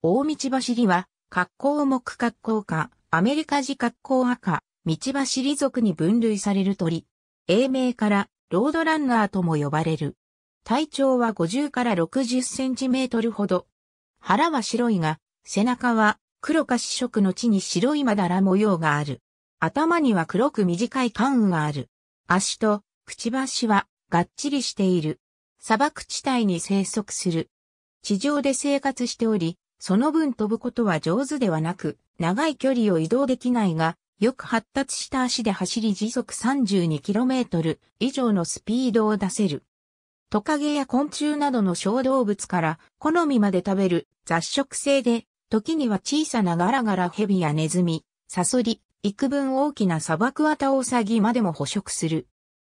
大道走りは、格好木格好科、アメリカ字格好赤、道走り族に分類される鳥。英名から、ロードランナーとも呼ばれる。体長は50から60センチメートルほど。腹は白いが、背中は黒か四色の地に白いまだら模様がある。頭には黒く短い関羽がある。足とくちばしはがっちりしている。砂漠地帯に生息する。地上で生活しており、その分飛ぶことは上手ではなく、長い距離を移動できないが、よく発達した足で走り時速 32km 以上のスピードを出せる。トカゲや昆虫などの小動物から好みまで食べる雑食性で、時には小さなガラガラヘビやネズミ、サソリ、幾分大きな砂漠アタオサギまでも捕食する。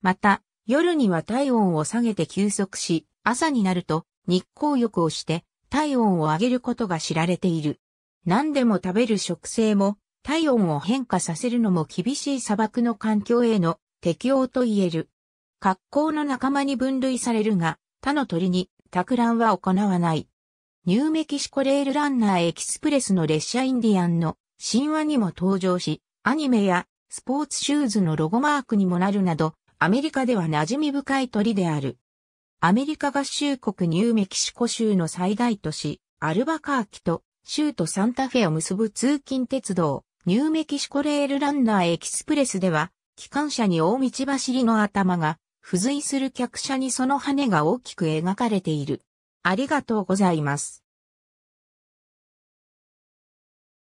また、夜には体温を下げて休息し、朝になると日光浴をして体温を上げることが知られている。何でも食べる食性も体温を変化させるのも厳しい砂漠の環境への適応と言える。格好の仲間に分類されるが、他の鳥に托卵は行わない。ニューメキシコレールランナーエキスプレスの列車インディアンの神話にも登場し、アニメやスポーツシューズのロゴマークにもなるなど、アメリカでは馴染み深い鳥である。アメリカ合衆国ニューメキシコ州の最大都市、アルバカーキと州都サンタフェを結ぶ通勤鉄道、ニューメキシコレールランナーエキスプレスでは、機関車に大道走りの頭が、付随する客車にその羽が大きく描かれている。ありがとうございます。